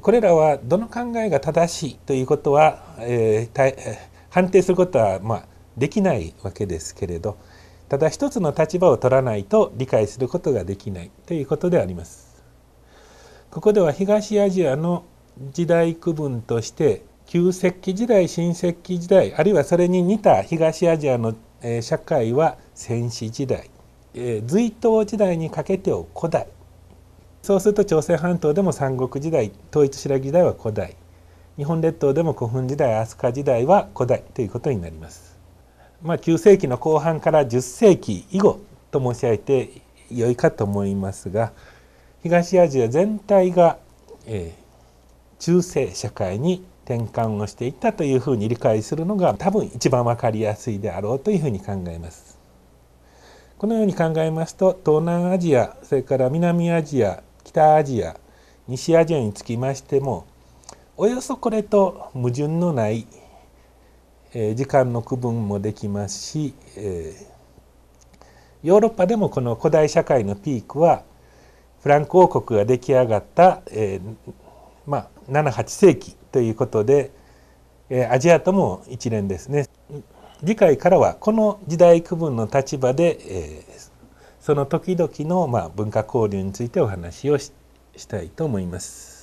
これらはどの考えが正しいということは、えー、判定することは、まあ、できないわけですけれどただ一つの立場を取らないと理解することができないということであります。ここでは東アジアの時代区分として旧石器時代新石器時代あるいはそれに似た東アジアの社会は先史時代隋唐時代にかけてを古代そうすると朝鮮半島でも三国時代統一白木時代は古代日本列島でも古墳時代飛鳥時代は古代ということになります。まあ、9世紀の後半から10世紀以後と申し上げて良いかと思いますが東アジア全体が、えー、中世社会に転換をしていったというふうに理解するのが多分一番分かりやすいであろうというふうに考えます。このように考えますと東南アジアそれから南アジア北アジア西アジアにつきましてもおよそこれと矛盾のない時間の区分もできますしヨーロッパでもこの古代社会のピークはフランク王国が出来上がった、えー、まあ、78世紀ということで、えー、アジアとも一連ですね。次回からはこの時代区分の立場で、えその時々のま文化交流についてお話をしたいと思います。